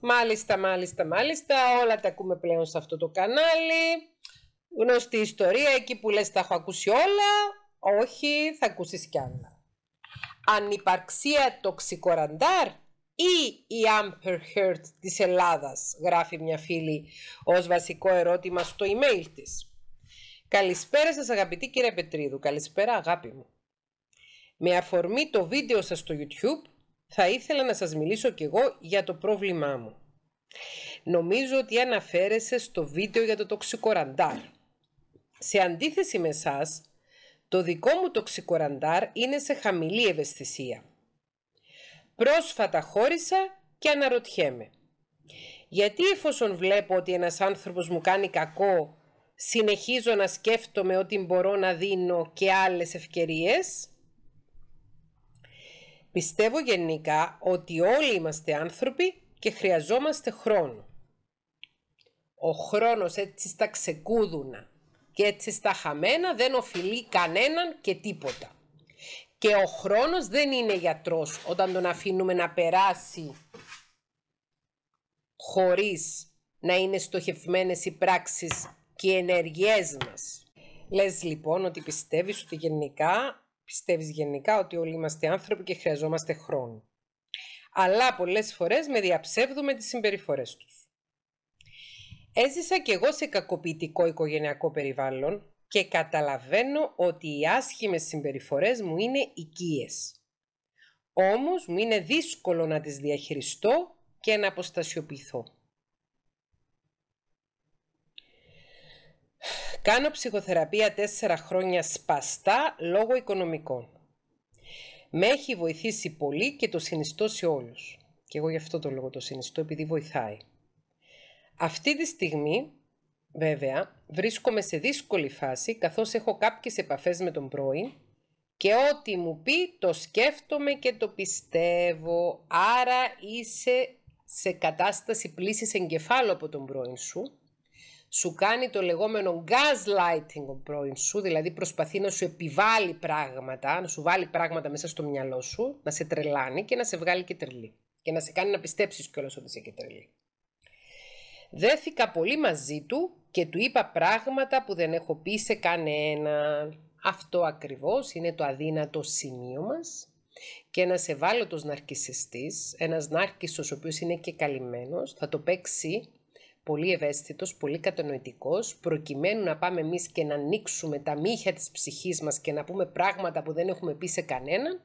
Μάλιστα, μάλιστα, μάλιστα. Όλα τα ακούμε πλέον σε αυτό το κανάλι. Γνωστή ιστορία, εκεί που λες τα έχω ακούσει όλα. Όχι, θα ακούσεις κι άλλα. Ανυπαρξία τοξικοραντάρ ή η Amperhert Heard της Ελλάδας, γράφει μια φίλη ως βασικό ερώτημα στο email της. Καλησπέρα σας αγαπητή κύριε Πετρίδου, καλησπέρα αγάπη μου. Με αφορμή το βίντεο σας στο YouTube, θα ήθελα να σας μιλήσω κι εγώ για το πρόβλημά μου. Νομίζω ότι αναφέρεσαι στο βίντεο για το τοξικοραντάρ. Σε αντίθεση με σας, το δικό μου τοξικοραντάρ είναι σε χαμηλή ευαισθησία. Πρόσφατα χώρισα και αναρωτιέμαι. Γιατί εφόσον βλέπω ότι ένας άνθρωπος μου κάνει κακό, συνεχίζω να σκέφτομαι ότι μπορώ να δίνω και άλλες ευκαιρίες... Πιστεύω γενικά ότι όλοι είμαστε άνθρωποι και χρειαζόμαστε χρόνο. Ο χρόνος έτσι στα ξεκούδουνα και έτσι στα χαμένα δεν οφειλεί κανέναν και τίποτα. Και ο χρόνος δεν είναι γιατρός όταν τον αφήνουμε να περάσει χωρίς να είναι στοχευμένες οι πράξεις και οι ενεργειές μας. Λες λοιπόν ότι πιστεύεις ότι γενικά Πιστεύεις γενικά ότι όλοι είμαστε άνθρωποι και χρειαζόμαστε χρόνο. Αλλά πολλές φορές με διαψεύδουμε τις συμπεριφορές τους. Έζησα κι εγώ σε κακοποιητικό οικογενειακό περιβάλλον και καταλαβαίνω ότι οι άσχημες συμπεριφορές μου είναι οικίες. Όμως μου είναι δύσκολο να τις διαχειριστώ και να αποστασιοποιηθώ. Κάνω ψυχοθεραπεία τέσσερα χρόνια σπαστά λόγω οικονομικών. Με έχει βοηθήσει πολύ και το συνιστώ σε όλους. Και εγώ γι' αυτό το λόγο το συνιστώ, επειδή βοηθάει. Αυτή τη στιγμή, βέβαια, βρίσκομαι σε δύσκολη φάση, καθώς έχω κάποιες επαφές με τον πρώην και ό,τι μου πει το σκέφτομαι και το πιστεύω. Άρα είσαι σε κατάσταση πλήσης εγκεφάλου από τον πρώην σου σου κάνει το λεγόμενο gaslighting ο πρώην σου, δηλαδή προσπαθεί να σου επιβάλλει πράγματα, να σου βάλει πράγματα μέσα στο μυαλό σου, να σε τρελάνει και να σε βγάλει και τρελή. Και να σε κάνει να πιστέψεις κιόλας ότι είσαι και τρελή. Δέθηκα πολύ μαζί του και του είπα πράγματα που δεν έχω πει σε κανένα. Αυτό ακριβώς είναι το αδύνατο σημείο μας και ένα ευάλωτο ναρκισιστής, ένας νάρκισο ο οποίος είναι και καλυμμένος, θα το παίξει πολύ ευαίσθητος, πολύ κατανοητικός, προκειμένου να πάμε εμείς και να ανοίξουμε τα μύχια της ψυχής μας και να πούμε πράγματα που δεν έχουμε πει σε κανέναν,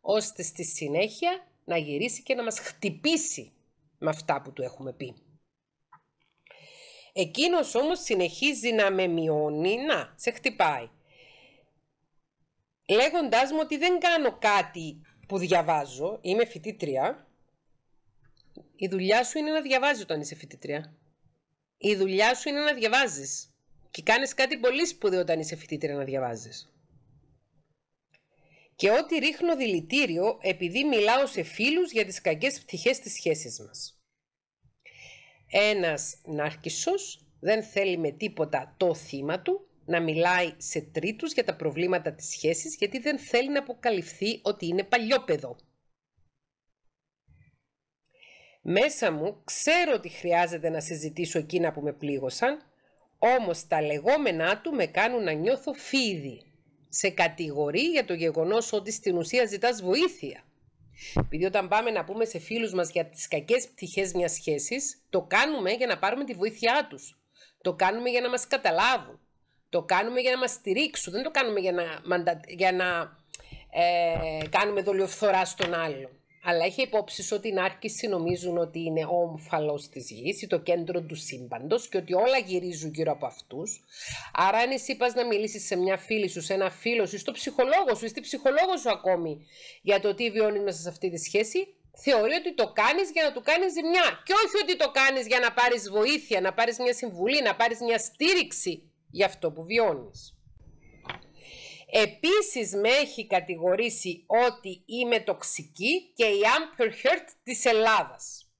ώστε στη συνέχεια να γυρίσει και να μας χτυπήσει με αυτά που του έχουμε πει. Εκείνος όμως συνεχίζει να με μειώνει, να, σε χτυπάει. Λέγοντάς μου ότι δεν κάνω κάτι που διαβάζω, είμαι φοιτήτρια, η δουλειά σου είναι να διαβάζεις όταν είσαι φοιτήτρια η δουλειά σου είναι να διαβάζεις. Και κάνεις κάτι πολύ σπουδαίο όταν είσαι φοιτήτρια να διαβάζεις. Και ό,τι ρίχνω δηλητήριο επειδή μιλάω σε φίλους για τις κακές πτυχές της σχέσης μας. Ένας ναρκισσός δεν θέλει με τίποτα το θύμα του να μιλάει σε τρίτους για τα προβλήματα της σχέσης γιατί δεν θέλει να αποκαλυφθεί ότι είναι παλιόπαιδο. Μέσα μου ξέρω ότι χρειάζεται να συζητήσω εκείνα που με πλήγωσαν, όμως τα λεγόμενά του με κάνουν να νιώθω φίδι. Σε κατηγορεί για το γεγονός ότι στην ουσία ζητάς βοήθεια. Επειδή όταν πάμε να πούμε σε φίλους μας για τις κακές πτυχές μιας σχέσης, το κάνουμε για να πάρουμε τη βοήθειά τους. Το κάνουμε για να μας καταλάβουν. Το κάνουμε για να μας στηρίξουν. Δεν το κάνουμε για να, για να ε, κάνουμε δολιοφθορά στον άλλον αλλά έχει υπόψης ότι οι Νάρκησοι νομίζουν ότι είναι ο ομφαλός της γης ή το κέντρο του σύμπαντος και ότι όλα γυρίζουν γύρω από αυτούς. Άρα αν εσύ πας να μιλήσεις σε μια φίλη σου, σε ένα φίλο σου ή στο ψυχολόγο σου ή στη ψυχολόγος σου ακόμη για το τι βιώνεις μέσα σε αυτή τη σχέση, θεωρεί ότι το κάνεις για να του κάνεις ζημιά και όχι ότι το κάνεις για να πάρεις βοήθεια, να πάρεις μια συμβουλή, να πάρεις μια στήριξη για αυτό που βιώνεις. Επίσης με έχει κατηγορήσει ότι είμαι τοξική και η Amber της Ελλάδας.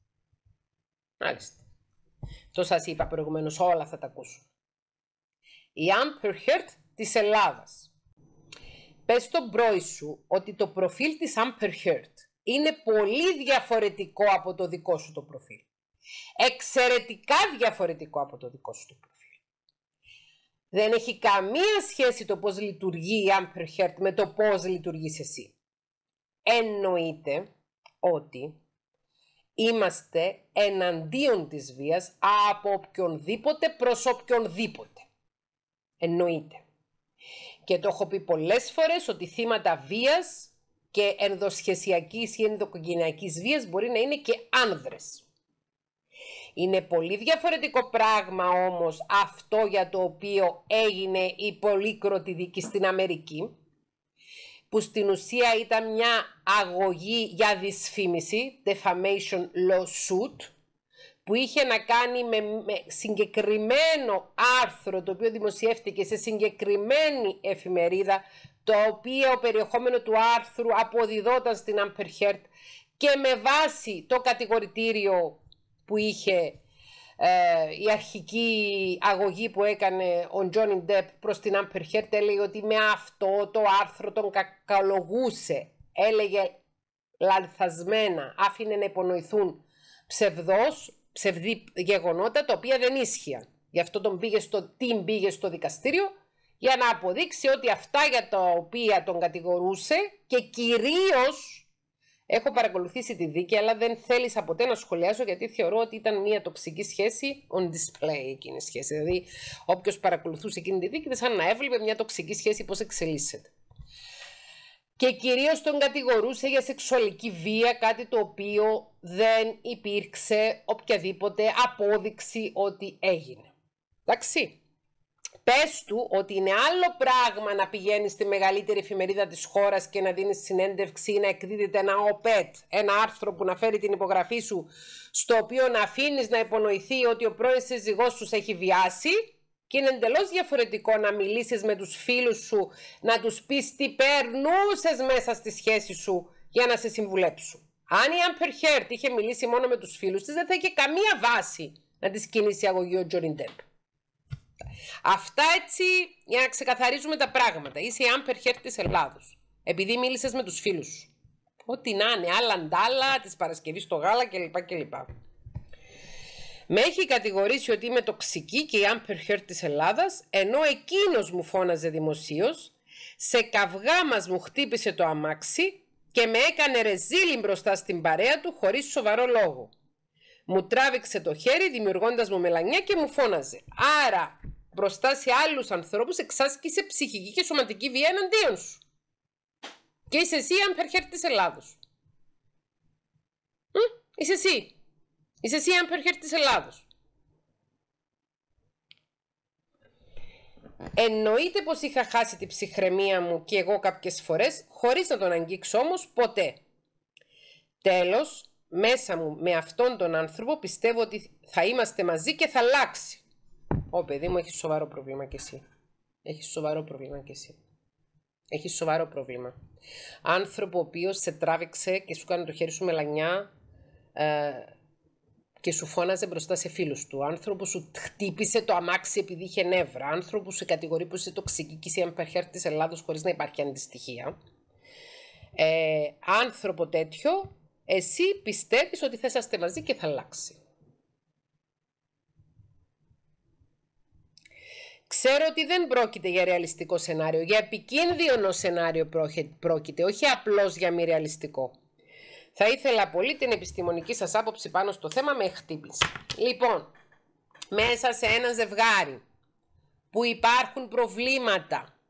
Μάλιστα. Το σας είπα προηγουμένως όλα θα τα ακούσω. Η Amber της Ελλάδας. Πες στον πρόη σου ότι το προφίλ της Amperhert είναι πολύ διαφορετικό από το δικό σου το προφίλ. Εξαιρετικά διαφορετικό από το δικό σου το προφίλ. Δεν έχει καμία σχέση το πώς λειτουργεί η με το πώς λειτουργείς εσύ. Εννοείται ότι είμαστε εναντίον της βίας από οποιονδήποτε προς οποιονδήποτε. Εννοείται. Και το έχω πει πολλές φορές ότι θύματα βίας και ενδοσχεσιακής ή ενδοκογενειακής βίας μπορεί να είναι και άνδρες. Είναι πολύ διαφορετικό πράγμα όμως αυτό για το οποίο έγινε η πολύκροτη δίκη στην Αμερική που στην ουσία ήταν μια αγωγή για δυσφήμιση, defamation lawsuit, που είχε να κάνει με, συγκεκριμένο άρθρο το οποίο δημοσιεύτηκε σε συγκεκριμένη εφημερίδα το οποίο περιεχόμενο του άρθρου αποδιδόταν στην Amperhert και με βάση το κατηγορητήριο που είχε ε, η αρχική αγωγή που έκανε ο Τζονιν Ντεπ προς την Άμπερ Χέρτ έλεγε ότι με αυτό το άρθρο τον κακαλογούσε έλεγε λανθασμένα άφηνε να υπονοηθούν ψευδός, ψευδή γεγονότα τα οποία δεν ίσχυαν γι' αυτό τον πήγε στο, την πήγε στο δικαστήριο για να αποδείξει ότι αυτά για τα οποία τον κατηγορούσε και κυρίως Έχω παρακολουθήσει τη δίκη, αλλά δεν θέλεις ποτέ να σχολιάσω γιατί θεωρώ ότι ήταν μια τοξική σχέση on display εκείνη η σχέση. Δηλαδή, όποιος παρακολουθούσε εκείνη τη δίκη, ήταν σαν να έβλεπε μια τοξική σχέση πώς εξελίσσεται. Και κυρίως τον κατηγορούσε για σεξουαλική βία, κάτι το οποίο δεν υπήρξε οποιαδήποτε απόδειξη ότι έγινε. Εντάξει. Πες του ότι είναι άλλο πράγμα να πηγαίνεις στη μεγαλύτερη εφημερίδα της χώρας και να δίνεις συνέντευξη ή να εκδίδεται ένα ΟΠΕΤ, ένα άρθρο που να φέρει την υπογραφή σου, στο οποίο να αφήνεις να υπονοηθεί ότι ο πρώην σύζυγός σου έχει βιάσει και είναι εντελώς διαφορετικό να μιλήσεις με τους φίλους σου, να τους πεις τι περνούσες μέσα στη σχέση σου για να σε συμβουλέψουν. Αν η Amper είχε μιλήσει μόνο με τους φίλους της, δεν θα είχε καμία βάση να της κινήσει η αγωγή ο Johnny Αυτά έτσι για να ξεκαθαρίζουμε τα πράγματα. Είσαι η Άμπερ Χέρ της Ελλάδος. Επειδή μίλησες με τους φίλους σου. Ό,τι να είναι, άλλα ντάλα, της Παρασκευής στο γάλα κλπ. κλπ. Με έχει κατηγορήσει ότι είμαι τοξική και η Άμπερ Χέρ της Ελλάδας, ενώ εκείνος μου φώναζε δημοσίως, σε καυγά μας μου χτύπησε το αμάξι και με έκανε ρεζίλι μπροστά στην παρέα του χωρίς σοβαρό λόγο. Μου τράβηξε το χέρι δημιουργώντας μου μελανιά και μου φώναζε. Άρα, μπροστά σε άλλους ανθρώπους εξάσκησε ψυχική και σωματική βία εναντίον σου. Και είσαι εσύ αν τη Ελλάδο. Είσαι εσύ. Είσαι εσύ αν τη Ελλάδος. Εννοείται πως είχα χάσει την ψυχραιμία μου και εγώ κάποιες φορές, χωρίς να τον αγγίξω όμως ποτέ. Τέλος, μέσα μου με αυτόν τον άνθρωπο πιστεύω ότι θα είμαστε μαζί και θα αλλάξει. Ω παιδί μου έχεις σοβαρό πρόβλημα κι εσύ. Έχεις σοβαρό πρόβλημα κι εσύ. Έχεις σοβαρό πρόβλημα. Άνθρωπο ο οποίος σε τράβηξε και σου κάνει το χέρι σου μελανιά ε, και σου φώναζε μπροστά σε φίλους του. Άνθρωπο σου χτύπησε το αμάξι επειδή είχε νεύρα. Άνθρωπο σε κατηγορεί που είσαι τοξική και είσαι της Ελλάδος χωρίς να υπάρχει αντιστοιχία. Ε, άνθρωπο τέτοιο εσύ πιστεύεις ότι θα είσαστε μαζί και θα αλλάξει. Ξέρω ότι δεν πρόκειται για ρεαλιστικό σενάριο, για επικίνδυνο σενάριο πρόκειται, όχι απλώς για μη ρεαλιστικό. Θα ήθελα πολύ την επιστημονική σας άποψη πάνω στο θέμα με χτύπηση. Λοιπόν, μέσα σε ένα ζευγάρι που υπάρχουν προβλήματα,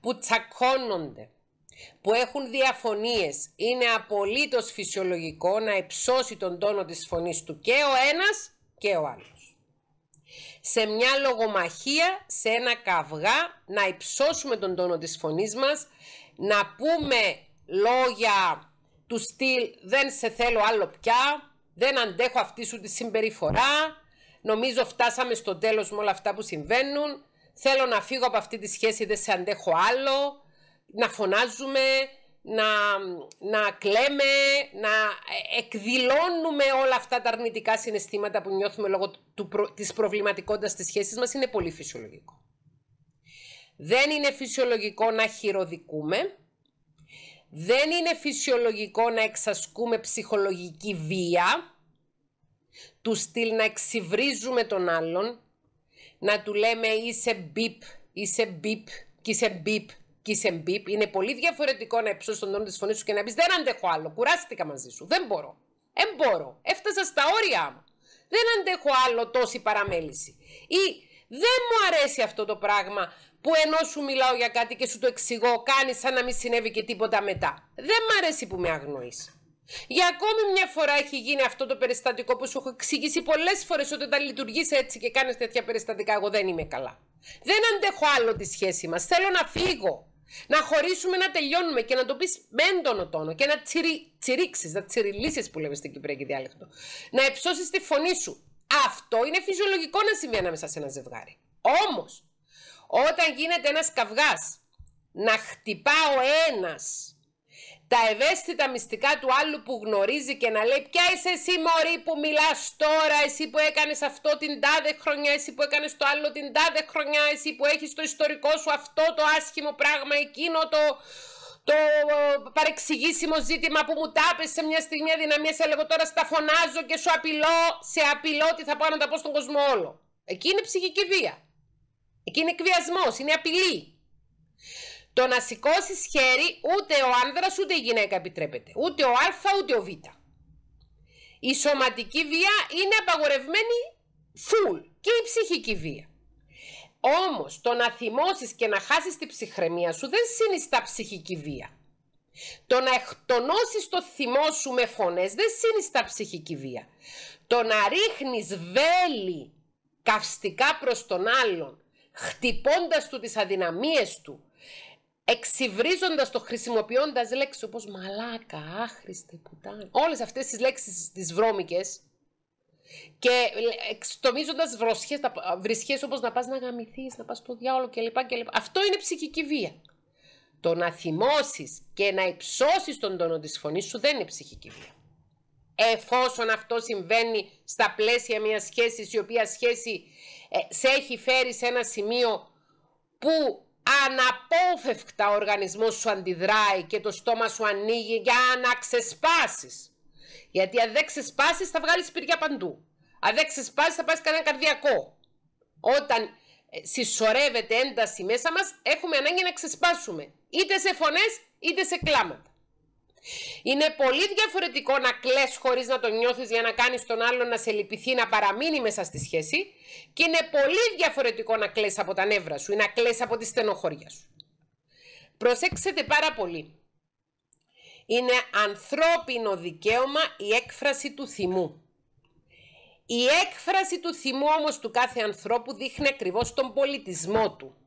που τσακώνονται, που έχουν διαφωνίες. Είναι απολύτως φυσιολογικό να υψώσει τον τόνο της φωνής του και ο ένας και ο άλλος. Σε μια λογομαχία, σε ένα καυγά, να υψώσουμε τον τόνο της φωνής μας, να πούμε λόγια του στυλ «δεν σε θέλω άλλο πια», «δεν αντέχω αυτή σου τη συμπεριφορά», «νομίζω φτάσαμε στο τέλος με όλα αυτά που συμβαίνουν», «θέλω να φύγω από αυτή τη σχέση, δεν σε αντέχω άλλο», να φωνάζουμε, να, να κλαίμε, να εκδηλώνουμε όλα αυτά τα αρνητικά συναισθήματα που νιώθουμε λόγω του, της προβληματικότητας της σχέσης μας είναι πολύ φυσιολογικό. Δεν είναι φυσιολογικό να χειροδικούμε, δεν είναι φυσιολογικό να εξασκούμε ψυχολογική βία, του στυλ να εξυβρίζουμε τον άλλον, να του λέμε είσαι μπιπ, είσαι μπιπ και είσαι μπιπ σε μπιπ, είναι πολύ διαφορετικό να υψώσεις τον τόνο της φωνής σου και να πεις Δεν αντέχω άλλο. Κουράστηκα μαζί σου. Δεν μπορώ. Δεν μπορώ. Έφτασα στα όρια μου. Δεν αντέχω άλλο τόση παραμέληση. Ή δεν μου αρέσει αυτό το πράγμα που ενώ σου μιλάω για κάτι και σου το εξηγώ, κάνεις σαν να μην συνέβη και τίποτα μετά. Δεν μου αρέσει που με αγνοείς. Για ακόμη μια φορά έχει γίνει αυτό το περιστατικό που σου έχω εξηγήσει πολλές φορές ότι όταν λειτουργείς έτσι και κάνεις τέτοια περιστατικά, εγώ δεν είμαι καλά. Δεν αντέχω άλλο τη σχέση μας. Θέλω να φύγω. Να χωρίσουμε να τελειώνουμε και να το πεις με τόνο και να τσιρι, τσιρίξεις, να τσιριλίσει που λέμε στην Κυπριακή διάλεκτο. Να εψώσει τη φωνή σου. Αυτό είναι φυσιολογικό να συμβεί ανάμεσα σε ένα ζευγάρι. Όμως, όταν γίνεται ένας καυγάς, να χτυπά ο ένας τα ευαίσθητα μυστικά του άλλου που γνωρίζει και να λέει ποια είσαι εσύ μωρή που μιλάς τώρα, εσύ που έκανες αυτό την τάδε χρονιά, εσύ που έκανες το άλλο την τάδε χρονιά, εσύ που έχεις το ιστορικό σου αυτό το άσχημο πράγμα, εκείνο το, το παρεξηγήσιμο ζήτημα που μου τάπεσε σε μια στιγμή αδυναμίας, σε λέγω τώρα στα φωνάζω και σου απειλώ, σε απειλώ ότι θα πάω να τα πω στον κόσμο όλο. Εκεί είναι ψυχική βία. Εκεί είναι εκβιασμός, είναι απειλή. Το να σηκώσει χέρι ούτε ο άνδρας ούτε η γυναίκα επιτρέπεται. Ούτε ο Α ούτε ο Β. Η σωματική βία είναι απαγορευμένη φουλ και η ψυχική βία. Όμως το να θυμώσεις και να χάσεις την ψυχραιμία σου δεν συνιστά ψυχική βία. Το να εκτονώσεις το θυμό σου με φωνές δεν συνιστά ψυχική βία. Το να ρίχνεις βέλη καυστικά προς τον άλλον, χτυπώντας του τις αδυναμίες του, εξυβρίζοντας το, χρησιμοποιώντας λέξεις όπως μαλάκα, άχρηστη, πουτάν. Όλες αυτές τις λέξεις τις βρώμικες και εξτομίζοντας βρισχές όπως να πας να γαμηθείς, να πας στο διάολο κλπ. Αυτό είναι ψυχική βία. Το να θυμώσεις και να υψώσεις τον τόνο της φωνής σου δεν είναι ψυχική βία. Εφόσον αυτό συμβαίνει στα πλαίσια μιας σχέσης, η οποία σχέση ε, σε έχει φέρει σε ένα σημείο που αναπόφευκτα ο οργανισμός σου αντιδράει και το στόμα σου ανοίγει για να ξεσπάσεις. Γιατί αν δεν ξεσπάσεις θα βγάλεις πυριά παντού. Αν δεν ξεσπάσεις θα πάρεις κανένα καρδιακό. Όταν ε, συσσωρεύεται ένταση μέσα μας έχουμε ανάγκη να ξεσπάσουμε. Είτε σε φωνές είτε σε κλάματα. Είναι πολύ διαφορετικό να κλαις χωρίς να το νιώθεις για να κάνεις τον άλλον να σε λυπηθεί, να παραμείνει μέσα στη σχέση και είναι πολύ διαφορετικό να κλαις από τα νεύρα σου ή να κλαις από τη στενοχώρια σου. Προσέξτε πάρα πολύ. Είναι ανθρώπινο δικαίωμα η έκφραση του θυμού. Η έκφραση του θυμού όμως του κάθε ανθρώπου δείχνει ακριβώς τον πολιτισμό του.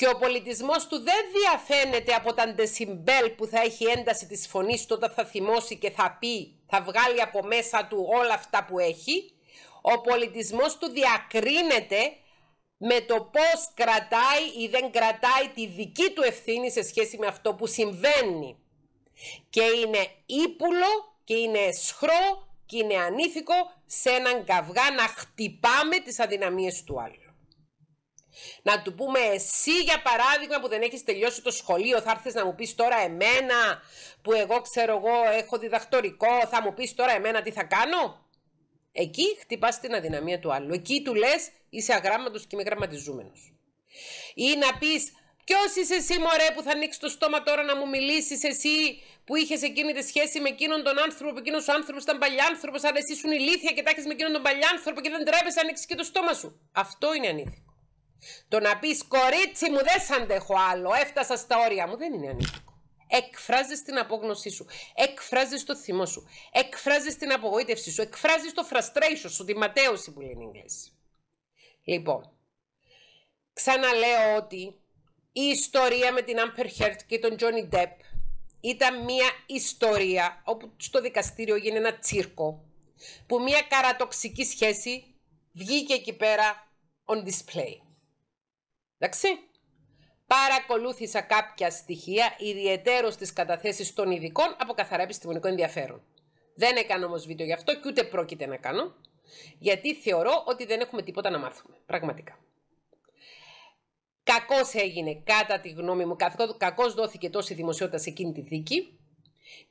Και ο πολιτισμός του δεν διαφαίνεται από τα ντεσιμπέλ που θα έχει ένταση της φωνής τότε θα θυμώσει και θα πει, θα βγάλει από μέσα του όλα αυτά που έχει. Ο πολιτισμός του διακρίνεται με το πώς κρατάει ή δεν κρατάει τη δική του ευθύνη σε σχέση με αυτό που συμβαίνει. Και είναι ύπουλο και είναι σχρό και είναι ανήθικο σε έναν καυγά να χτυπάμε τις αδυναμίες του άλλου. Να του πούμε εσύ για παράδειγμα που δεν έχεις τελειώσει το σχολείο θα έρθεις να μου πεις τώρα εμένα που εγώ ξέρω εγώ έχω διδακτορικό θα μου πεις τώρα εμένα τι θα κάνω. Εκεί χτυπάς την αδυναμία του άλλου. Εκεί του λες είσαι αγράμματος και είμαι γραμματιζούμενος. Ή να πεις Ποιος είσαι εσύ, Μωρέ, που θα ανοίξεις το στόμα τώρα να μου μιλήσεις, εσύ που είχες εκείνη τη σχέση με εκείνον τον άνθρωπο, που εκείνος ο άνθρωπος ήταν παλιάνθρωπος, αν εσύ ήσουν ηλίθια και τα με εκείνον τον παλιάνθρωπο και δεν τρέπεσαι να ανοίξεις και το στόμα σου. Αυτό είναι ανήθικο. Το να πεις κορίτσι μου, δεν σ' αντέχω άλλο, έφτασα στα όρια μου, δεν είναι ανήθικο. Εκφράζεις την απόγνωσή σου, εκφράζεις το θυμό σου, εκφράζεις την απογοήτευσή σου, εκφράζεις το frustration σου, τη ματέωση που λένε οι Λοιπόν, ξαναλέω ότι η ιστορία με την Amber Heard και τον Johnny Depp ήταν μια ιστορία όπου στο δικαστήριο έγινε ένα τσίρκο που μια καρατοξική σχέση βγήκε εκεί πέρα on display. Εντάξει. Παρακολούθησα κάποια στοιχεία ιδιαίτερω τις καταθέσεις των ειδικών από καθαρά επιστημονικό ενδιαφέρον. Δεν έκανα όμως βίντεο γι' αυτό και ούτε πρόκειται να κάνω, γιατί θεωρώ ότι δεν έχουμε τίποτα να μάθουμε. Πραγματικά. Κακώ έγινε, κατά τη γνώμη μου, κακώ δόθηκε τόση δημοσιότητα σε εκείνη τη δίκη.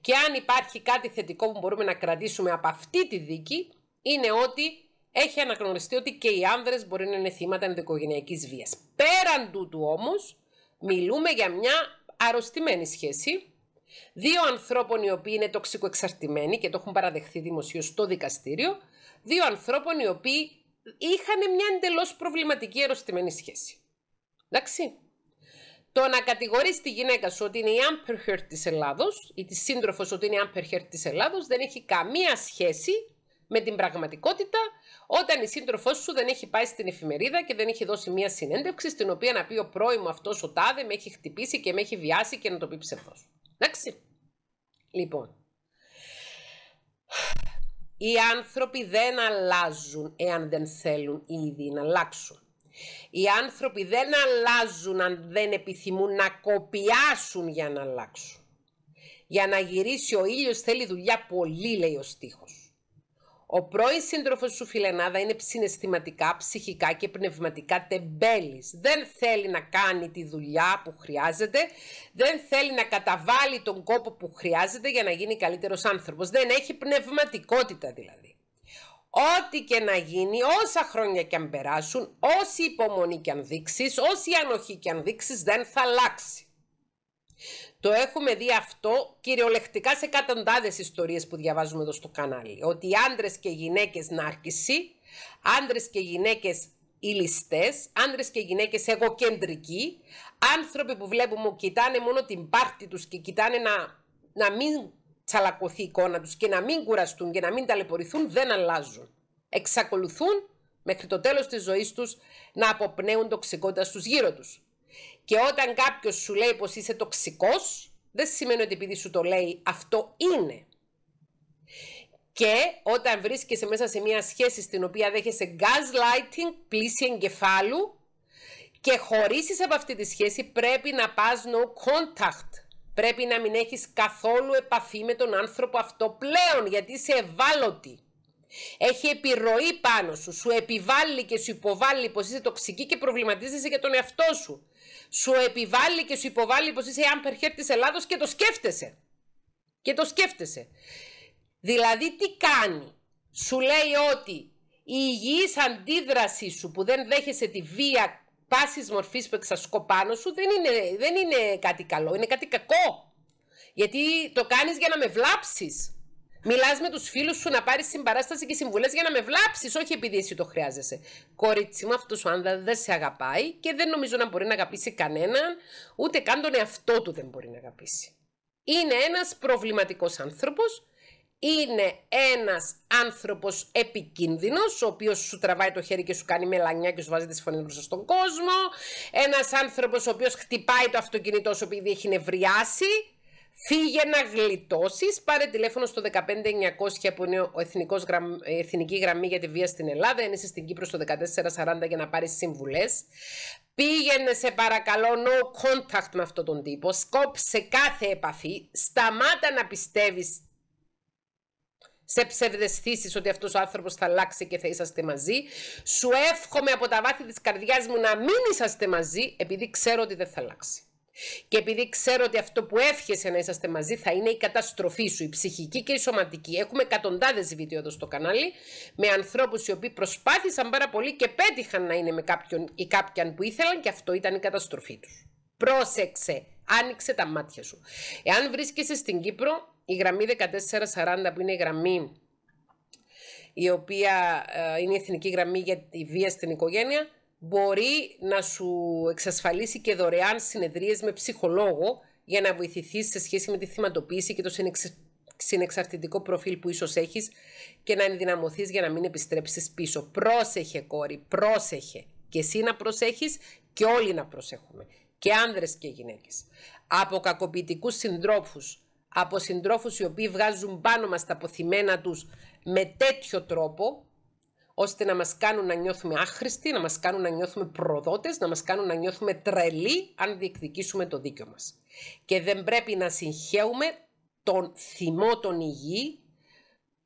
Και αν υπάρχει κάτι θετικό που μπορούμε να κρατήσουμε από αυτή τη δίκη, είναι ότι έχει αναγνωριστεί ότι και οι άνδρες μπορεί να είναι θύματα ενδοικογενειακής βίας. Πέραν τούτου όμως, μιλούμε για μια αρρωστημένη σχέση, δύο ανθρώπων οι οποίοι είναι τοξικοεξαρτημένοι και το έχουν παραδεχθεί δημοσίως στο δικαστήριο, δύο ανθρώπων οι οποίοι είχαν μια εντελώς προβληματική αρρωστημένη σχέση. Εντάξει. Το να κατηγορείς τη γυναίκα σου ότι είναι η άμπερχερ της Ελλάδος ή τη σύντροφος ότι είναι η Amber της Ελλάδος δεν έχει καμία σχέση με την πραγματικότητα όταν η σύντροφός σου δεν έχει πάει στην εφημερίδα και δεν έχει δώσει μία συνέντευξη στην οποία να πει ο πρώην μου αυτός ο τάδε με έχει χτυπήσει και με έχει βιάσει και να το πει ψευδός. Εντάξει. Λοιπόν. Οι άνθρωποι δεν αλλάζουν εάν δεν θέλουν ήδη να αλλάξουν. Οι άνθρωποι δεν αλλάζουν αν δεν επιθυμούν να κοπιάσουν για να αλλάξουν. Για να γυρίσει ο ήλιος θέλει δουλειά πολύ, λέει ο στίχος. Ο πρώην σύντροφος σου φιλενάδα είναι συναισθηματικά, ψυχικά και πνευματικά τεμπέλης. Δεν θέλει να κάνει τη δουλειά που χρειάζεται, δεν θέλει να καταβάλει τον κόπο που χρειάζεται για να γίνει καλύτερος άνθρωπος. Δεν έχει πνευματικότητα δηλαδή. Ό,τι και να γίνει, όσα χρόνια και αν περάσουν, όση υπομονή και αν δείξεις, όση ανοχή και αν δείξεις, δεν θα αλλάξει. Το έχουμε δει αυτό κυριολεκτικά σε εκατοντάδες ιστορίες που διαβάζουμε εδώ στο κανάλι. Ότι άντρε άντρες και γυναίκες νάρκηση, άντρες και γυναίκες ηλιστές, άντρες και γυναίκες εγωκεντρικοί, άνθρωποι που βλέπουμε κοιτάνε μόνο την πάρτη τους και κοιτάνε να, να μην τσαλακωθεί η εικόνα τους και να μην κουραστούν και να μην ταλαιπωρηθούν, δεν αλλάζουν. Εξακολουθούν μέχρι το τέλος της ζωής τους να αποπνέουν τοξικότητας στους γύρω τους. Και όταν κάποιος σου λέει πως είσαι τοξικός, δεν σημαίνει ότι επειδή σου το λέει αυτό είναι. Και όταν βρίσκεσαι μέσα σε μια σχέση στην οποία δέχεσαι gaslighting, πλήση εγκεφάλου και χωρίσεις από αυτή τη σχέση πρέπει να πας no contact. Πρέπει να μην έχεις καθόλου επαφή με τον άνθρωπο αυτό πλέον γιατί είσαι ευάλωτη. Έχει επιρροή πάνω σου, σου επιβάλλει και σου υποβάλλει πως είσαι τοξική και προβληματίζεσαι για τον εαυτό σου σου επιβάλλει και σου υποβάλλει πως είσαι άμπερ της Ελλάδος και το σκέφτεσαι. Και το σκέφτεσαι. Δηλαδή τι κάνει. Σου λέει ότι η υγιής αντίδρασή σου που δεν δέχεσαι τη βία πάσης μορφής που εξασκώ πάνω σου δεν είναι, δεν είναι κάτι καλό, είναι κάτι κακό. Γιατί το κάνεις για να με βλάψεις. Μιλάς με τους φίλους σου να πάρεις συμπαράσταση και συμβουλές για να με βλάψεις, όχι επειδή εσύ το χρειάζεσαι. Κορίτσι μου, αυτός ο άντρα δεν σε αγαπάει και δεν νομίζω να μπορεί να αγαπήσει κανέναν, ούτε καν τον εαυτό του δεν μπορεί να αγαπήσει. Είναι ένας προβληματικός άνθρωπος, είναι ένας άνθρωπος επικίνδυνος, ο οποίος σου τραβάει το χέρι και σου κάνει μελανιά και σου βάζει τις φωνές μπροστά στον κόσμο. Ένας άνθρωπος ο οποίος χτυπάει το αυτοκίνητό σου επειδή έχει νευριάσει. Φύγε να γλιτώσεις. Πάρε τηλέφωνο στο 15900 που είναι ο εθνικός γραμ... Ε, εθνική γραμμή για τη βία στην Ελλάδα. Αν είσαι στην Κύπρο στο 1440 για να πάρεις συμβουλέ. Πήγαινε σε παρακαλώ no contact με αυτόν τον τύπο. Σκόψε κάθε επαφή. Σταμάτα να πιστεύεις σε ψευδεστήσεις ότι αυτός ο άνθρωπος θα αλλάξει και θα είσαστε μαζί. Σου εύχομαι από τα βάθη της καρδιάς μου να μην είσαστε μαζί επειδή ξέρω ότι δεν θα αλλάξει. Και επειδή ξέρω ότι αυτό που εύχεσαι να είσαστε μαζί θα είναι η καταστροφή σου, η ψυχική και η σωματική. Έχουμε εκατοντάδες βίντεο εδώ στο κανάλι με ανθρώπους οι οποίοι προσπάθησαν πάρα πολύ και πέτυχαν να είναι με κάποιον ή κάποιαν που ήθελαν και αυτό ήταν η καταστροφή τους. Πρόσεξε, άνοιξε τα μάτια σου. Εάν βρίσκεσαι στην Κύπρο, η γραμμή 1440 που είναι η γραμμή η οποία ε, είναι η εθνική γραμμή για τη βία στην οικογένεια, μπορεί να σου εξασφαλίσει και δωρεάν συνεδρίες με ψυχολόγο για να βοηθηθείς σε σχέση με τη θυματοποίηση και το συνεξαρτητικό προφίλ που ίσως έχεις και να ενδυναμωθείς για να μην επιστρέψεις πίσω. Πρόσεχε κόρη, πρόσεχε. Και εσύ να προσέχεις και όλοι να προσέχουμε. Και άνδρες και γυναίκες. Από κακοποιητικούς συντρόφους, από συντρόφους οι οποίοι βγάζουν πάνω μας τα αποθυμένα τους με τέτοιο τρόπο, ώστε να μας κάνουν να νιώθουμε άχρηστοι, να μας κάνουν να νιώθουμε προδότες, να μας κάνουν να νιώθουμε τρελοί αν διεκδικήσουμε το δίκιο μας. Και δεν πρέπει να συγχαίουμε τον θυμό τον υγιή,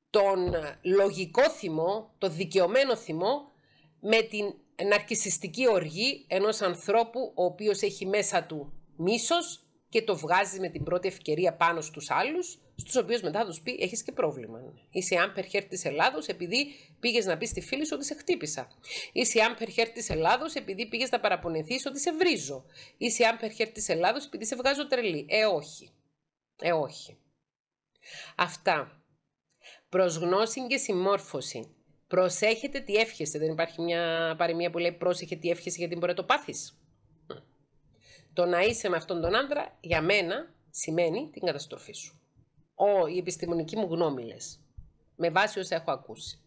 τον λογικό θυμό, τον δικαιωμένο θυμό με την ναρκισιστική οργή ενός ανθρώπου ο οποίος έχει μέσα του μίσος και το βγάζει με την πρώτη ευκαιρία πάνω στους άλλους στους οποίους μετά θα τους πει: Έχεις και πρόβλημα. Είσαι αν περχέρ της Ελλάδος επειδή πήγες να πει στη φίλη σου ότι σε χτύπησα. Είσαι αν περχέρ της Ελλάδος επειδή πήγες να παραπονεθείς ότι σε βρίζω. Είσαι αν περχέρ της Ελλάδος επειδή σε βγάζω τρελή. Ε, όχι. Ε, όχι. Αυτά. γνώση και συμμόρφωση. Προσέχετε τι εύχεστε. Δεν υπάρχει μια παροιμία που λέει πρόσεχε τι εύχεσαι γιατί μπορεί να το πάθεις. Το να είσαι με αυτόν τον άντρα για μένα σημαίνει την καταστροφή σου ο, η επιστημονική μου γνώμη λες, με βάση όσα έχω ακούσει.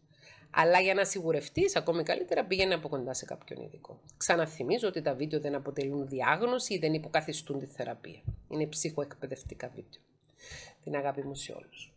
Αλλά για να σιγουρευτείς, ακόμη καλύτερα πήγαινε από κοντά σε κάποιον ειδικό. Ξαναθυμίζω ότι τα βίντεο δεν αποτελούν διάγνωση ή δεν υποκαθιστούν τη θεραπεία. Είναι ψυχοεκπαιδευτικά βίντεο. Την αγάπη μου σε όλους.